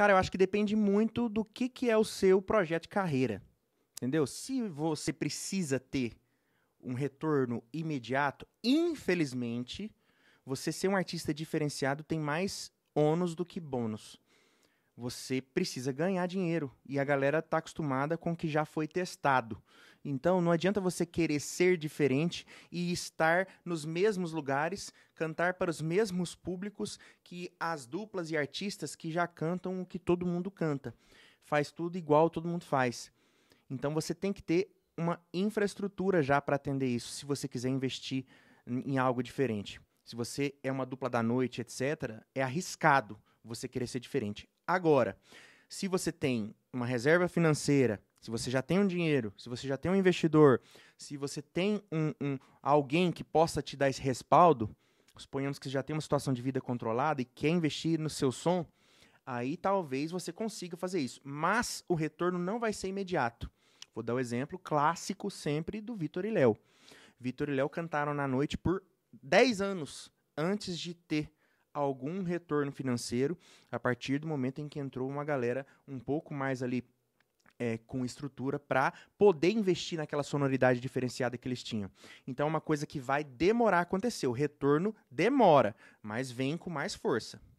Cara, eu acho que depende muito do que, que é o seu projeto de carreira. Entendeu? Se você precisa ter um retorno imediato, infelizmente, você ser um artista diferenciado tem mais ônus do que bônus você precisa ganhar dinheiro e a galera está acostumada com o que já foi testado. Então não adianta você querer ser diferente e estar nos mesmos lugares, cantar para os mesmos públicos que as duplas e artistas que já cantam o que todo mundo canta. Faz tudo igual todo mundo faz. Então você tem que ter uma infraestrutura já para atender isso, se você quiser investir em algo diferente. Se você é uma dupla da noite, etc, é arriscado você querer ser diferente. Agora, se você tem uma reserva financeira, se você já tem um dinheiro, se você já tem um investidor, se você tem um, um alguém que possa te dar esse respaldo, suponhamos que você já tem uma situação de vida controlada e quer investir no seu som, aí talvez você consiga fazer isso. Mas o retorno não vai ser imediato. Vou dar o um exemplo clássico sempre do Vitor e Léo. Vitor e Léo cantaram na noite por 10 anos antes de ter algum retorno financeiro a partir do momento em que entrou uma galera um pouco mais ali é, com estrutura para poder investir naquela sonoridade diferenciada que eles tinham. Então é uma coisa que vai demorar a acontecer. O retorno demora, mas vem com mais força.